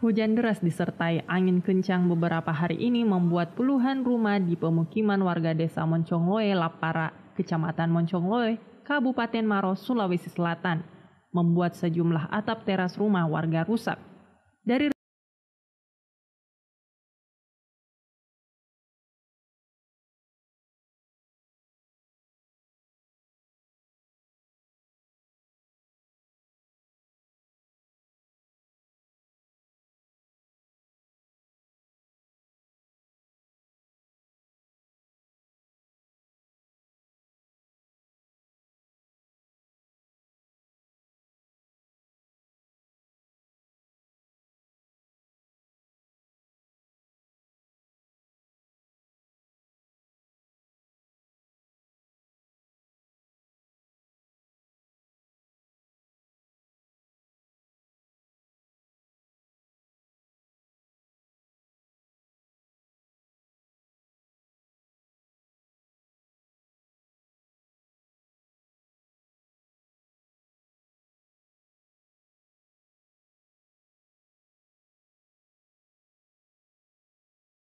Hujan deras disertai angin kencang beberapa hari ini membuat puluhan rumah di pemukiman warga desa Moncongloe Lapara, Kecamatan Moncongloe, Kabupaten Maros, Sulawesi Selatan, membuat sejumlah atap teras rumah warga rusak. Dari